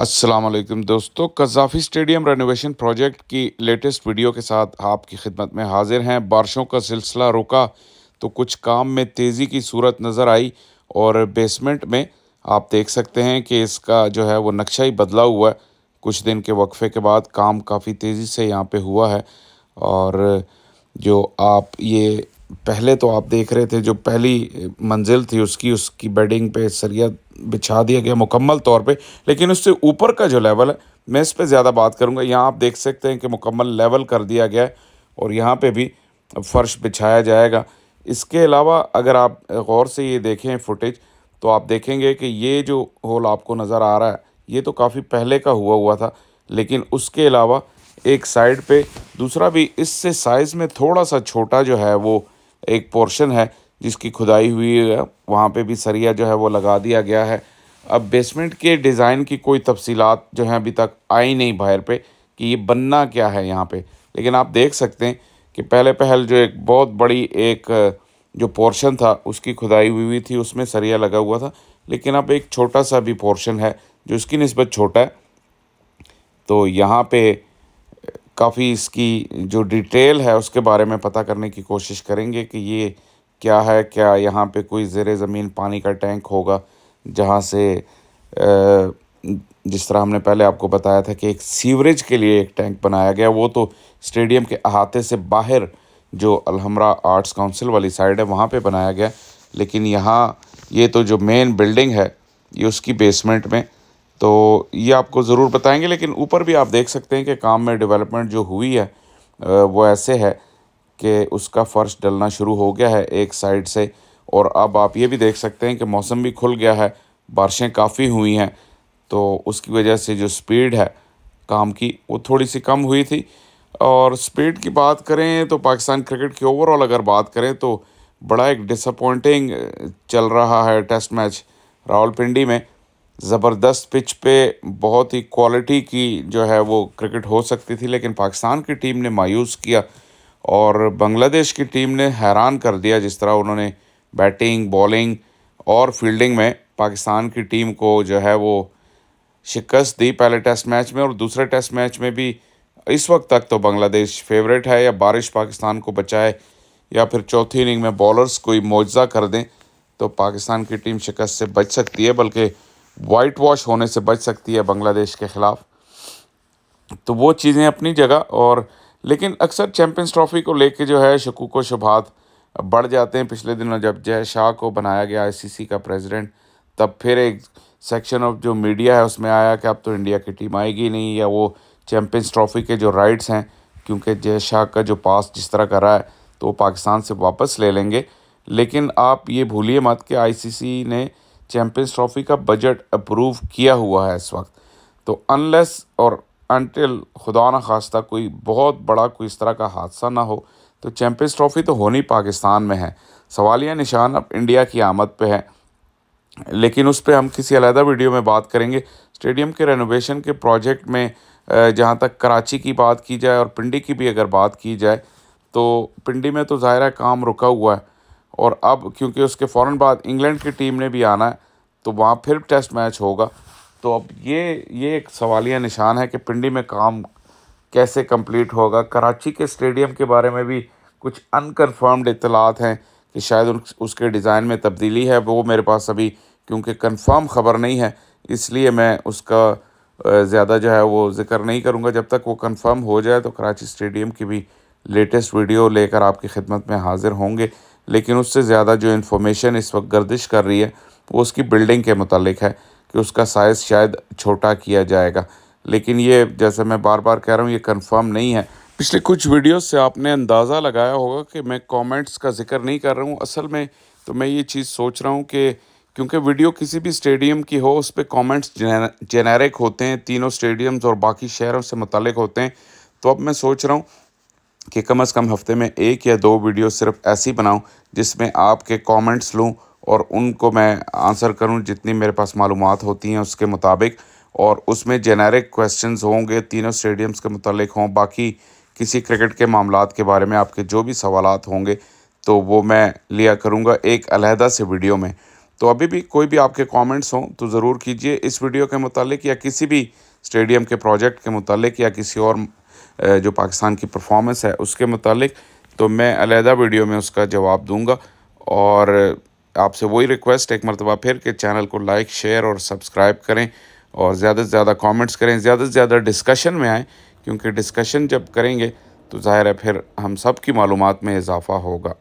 असलम दोस्तों Gaddafi stadium renovation project की latest video के साथ आपकी खिदमत में हाजिर हैं बारिशों का सिलसिला रुका तो कुछ काम में तेज़ी की सूरत नज़र आई और बेसमेंट में आप देख सकते हैं कि इसका जो है वो नक्शा ही बदला हुआ है कुछ दिन के वक्फ़े के बाद काम काफ़ी तेज़ी से यहाँ पे हुआ है और जो आप ये पहले तो आप देख रहे थे जो पहली मंजिल थी उसकी उसकी बेडिंग पे सरिया बिछा दिया गया मुकम्मल तौर पे लेकिन उससे ऊपर का जो लेवल है मैं इस पे ज़्यादा बात करूँगा यहाँ आप देख सकते हैं कि मुकम्मल लेवल कर दिया गया है और यहाँ पे भी फ़र्श बिछाया जाएगा इसके अलावा अगर आप गौर से ये देखें फुटेज तो आप देखेंगे कि ये जो होल आपको नज़र आ रहा है ये तो काफ़ी पहले का हुआ हुआ था लेकिन उसके अलावा एक साइड पर दूसरा भी इससे साइज़ में थोड़ा सा छोटा जो है वो एक पोर्शन है जिसकी खुदाई हुई है वहाँ पे भी सरिया जो है वो लगा दिया गया है अब बेसमेंट के डिज़ाइन की कोई तफसीलात जो है अभी तक आई नहीं बाहर पे कि ये बनना क्या है यहाँ पे लेकिन आप देख सकते हैं कि पहले पहल जो एक बहुत बड़ी एक जो पोर्शन था उसकी खुदाई हुई हुई थी उसमें सरिया लगा हुआ था लेकिन अब एक छोटा सा भी पोर्शन है जो उसकी नस्बत छोटा है तो यहाँ पे काफ़ी इसकी जो डिटेल है उसके बारे में पता करने की कोशिश करेंगे कि ये क्या है क्या यहाँ पे कोई ज़ेर ज़मीन पानी का टैंक होगा जहाँ से जिस तरह हमने पहले आपको बताया था कि एक सीवरेज के लिए एक टैंक बनाया गया वो तो स्टेडियम के अहाते से बाहर जो अलहमरा आर्ट्स काउंसिल वाली साइड है वहाँ पे बनाया गया लेकिन यहाँ ये तो जो मेन बिल्डिंग है ये उसकी बेसमेंट में तो ये आपको ज़रूर बताएंगे लेकिन ऊपर भी आप देख सकते हैं कि काम में डेवलपमेंट जो हुई है वो ऐसे है कि उसका फ़र्श डलना शुरू हो गया है एक साइड से और अब आप ये भी देख सकते हैं कि मौसम भी खुल गया है बारिशें काफ़ी हुई हैं तो उसकी वजह से जो स्पीड है काम की वो थोड़ी सी कम हुई थी और स्पीड की बात करें तो पाकिस्तान क्रिकेट की ओवरऑल अगर बात करें तो बड़ा एक डिसअपॉइंटिंग चल रहा है टेस्ट मैच रावलपिंडी में ज़बरदस्त पिच पे बहुत ही क्वालिटी की जो है वो क्रिकेट हो सकती थी लेकिन पाकिस्तान की टीम ने मायूस किया और बांग्लादेश की टीम ने हैरान कर दिया जिस तरह उन्होंने बैटिंग बॉलिंग और फील्डिंग में पाकिस्तान की टीम को जो है वो शिकस्त दी पहले टेस्ट मैच में और दूसरे टेस्ट मैच में भी इस वक्त तक तो बांग्लादेश फेवरेट है या बारिश पाकिस्तान को बचाए या फिर चौथी इनिंग में बॉलर्स कोई मुआवजा कर दें तो पाकिस्तान की टीम शिकस्त से बच सकती है बल्कि वाइट वॉश होने से बच सकती है बांग्लादेश के ख़िलाफ़ तो वो चीज़ें अपनी जगह और लेकिन अक्सर चैम्पियंस ट्रॉफी को लेके जो है शकूक व शुभात बढ़ जाते हैं पिछले दिनों जब जय शाह को बनाया गया आईसीसी का प्रेसिडेंट तब फिर एक सेक्शन ऑफ जो मीडिया है उसमें आया कि अब तो इंडिया की टीम आएगी नहीं या वो चैम्पियंस ट्रॉफी के जो राइट्स हैं क्योंकि जय शाह का जो पास जिस तरह का रहा है तो वो पाकिस्तान से वापस ले लेंगे लेकिन आप ये भूलिए मत कि आई ने चैंपियंस ट्रॉफी का बजट अप्रूव किया हुआ है इस वक्त तो अनलेस और अनटिल खुदा न खास्ता कोई बहुत बड़ा कोई इस तरह का हादसा ना हो तो चैम्पियंस ट्रॉफी तो होनी पाकिस्तान में है सवालिया निशान अब इंडिया की आमद पे है लेकिन उस पर हम किसी अलहदा वीडियो में बात करेंगे स्टेडियम के रेनोवेशन के प्रोजेक्ट में जहाँ तक कराची की बात की जाए और पिंडी की भी अगर बात की जाए तो पिंडी में तो ज़ाहिर काम रुका हुआ है और अब क्योंकि उसके फ़ौर बाद इंग्लैंड की टीम ने भी आना है तो वहाँ फिर टेस्ट मैच होगा तो अब ये ये एक सवालिया निशान है कि पिंडी में काम कैसे कंप्लीट होगा कराची के स्टेडियम के बारे में भी कुछ अनकन्फर्म्ड इतलात हैं कि शायद उसके डिज़ाइन में तब्दीली है वो मेरे पास अभी क्योंकि कंफर्म ख़बर नहीं है इसलिए मैं उसका ज़्यादा जो है वो ज़िक्र नहीं करूँगा जब तक वो कंफर्म हो जाए तो कराची स्टेडियम की भी लेटेस्ट वीडियो लेकर आपकी खिदमत में हाज़िर होंगे लेकिन उससे ज़्यादा जो इन्फॉर्मेशन इस वक्त गर्दिश कर रही है वो उसकी बिल्डिंग के मतलब है कि उसका साइज़ शायद छोटा किया जाएगा लेकिन ये जैसे मैं बार बार कह रहा हूँ ये कंफर्म नहीं है पिछले कुछ वीडियोस से आपने अंदाज़ा लगाया होगा कि मैं कमेंट्स का जिक्र नहीं कर रहा हूँ असल में तो मैं ये चीज़ सोच रहा हूँ कि क्योंकि वीडियो किसी भी स्टेडियम की हो उस पर कॉमेंट्स जेनेरिक होते हैं तीनों स्टेडियम्स और बाकी शहरों से मुतलक होते हैं तो अब मैं सोच रहा हूँ कि कम से कम हफ्ते में एक या दो वीडियो सिर्फ ऐसी बनाऊं जिसमें आपके कमेंट्स लूं और उनको मैं आंसर करूं जितनी मेरे पास मालूम होती हैं उसके मुताबिक और उसमें जेनेरिक क्वेश्चंस होंगे तीनों स्टेडियम्स के मतलब हों बाकी किसी क्रिकेट के मामला के बारे में आपके जो भी सवाल होंगे तो वो मैं लिया करूँगा एक अलहदा से वीडियो में तो अभी भी कोई भी आपके कॉमेंट्स हों तो ज़रूर कीजिए इस वीडियो के मतलब या किसी भी स्टेडियम के प्रोजेक्ट के मतलब या किसी और जो पाकिस्तान की परफॉर्मेंस है उसके मतलब तो मैं अलहदा वीडियो में उसका जवाब दूँगा और आपसे वही रिक्वेस्ट एक मरतबा फिर कि चैनल को लाइक शेयर और सब्सक्राइब करें और ज़्यादा से ज़्यादा कमेंट्स करें ज़्यादा से ज़्यादा डिस्कशन में आएँ क्योंकि डिस्कशन जब करेंगे तो ज़ाहिर है फिर हम सब की मालूम में इजाफ़ा होगा